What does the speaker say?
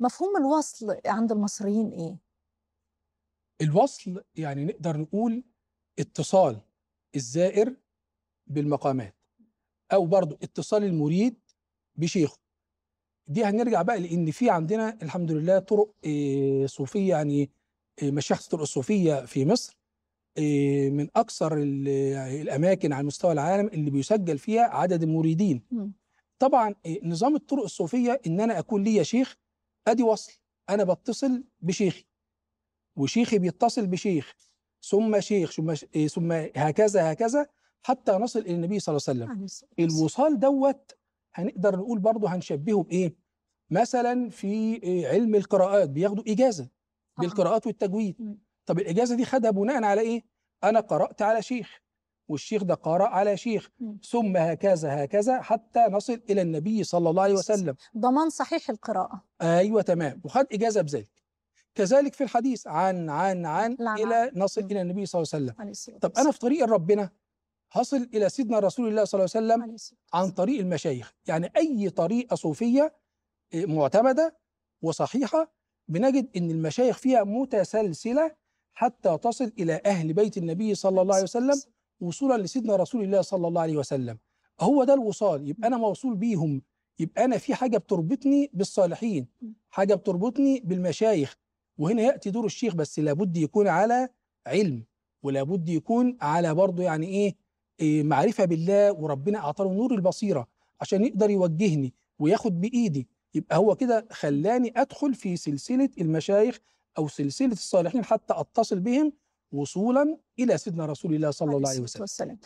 مفهوم الوصل عند المصريين ايه؟ الوصل يعني نقدر نقول اتصال الزائر بالمقامات او برضو اتصال المريد بشيخه دي هنرجع بقى لان في عندنا الحمد لله طرق آه، صوفيه يعني آه، مشيخه الطرق الصوفيه في مصر آه، من اكثر الاماكن على مستوى العالم اللي بيسجل فيها عدد المريدين طبعا نظام الطرق الصوفيه ان انا اكون ليا شيخ ادي وصل انا بتصل بشيخي وشيخي بيتصل بشيخ ثم شيخ ثم إيه، ثم هكذا هكذا حتى نصل الى النبي صلى الله عليه وسلم الوصال دوت هنقدر نقول برضه هنشبهه بايه مثلا في إيه، علم القراءات بياخدوا اجازه بالقراءات والتجويد طب الاجازه دي خدها بناء على ايه انا قرات على شيخ والشيخ ده قرأ على شيخ ثم هكذا هكذا حتى نصل إلى النبي صلى الله عليه وسلم ضمان صحيح القراءة أيوة تمام وخد إجازة بذلك كذلك في الحديث عن عن عن نعم، إلى نعم. نصل إلى النبي صلى الله عليه وسلم عليه طب أنا في طريق ربنا هصل إلى سيدنا رسول الله صلى الله عليه وسلم عليه عن طريق المشايخ يعني أي طريقة صوفية آه، معتمدة وصحيحة بنجد ان المشايخ فيها متسلسله حتى تصل الى اهل بيت النبي صلى الله عليه وسلم وصولا لسيدنا رسول الله صلى الله عليه وسلم هو ده الوصال يبقى انا موصول بيهم يبقى انا في حاجه بتربطني بالصالحين حاجه بتربطني بالمشايخ وهنا ياتي دور الشيخ بس لابد يكون على علم ولابد يكون على برضه يعني ايه, آه، معرفه بالله وربنا اعطاه نور البصيره عشان يقدر يوجهني وياخد بايدي يبقى هو كده خلاني ادخل في سلسله المشايخ او سلسله الصالحين حتى اتصل بهم وصولا الى سيدنا رسول الله صلى الله عليه وسلم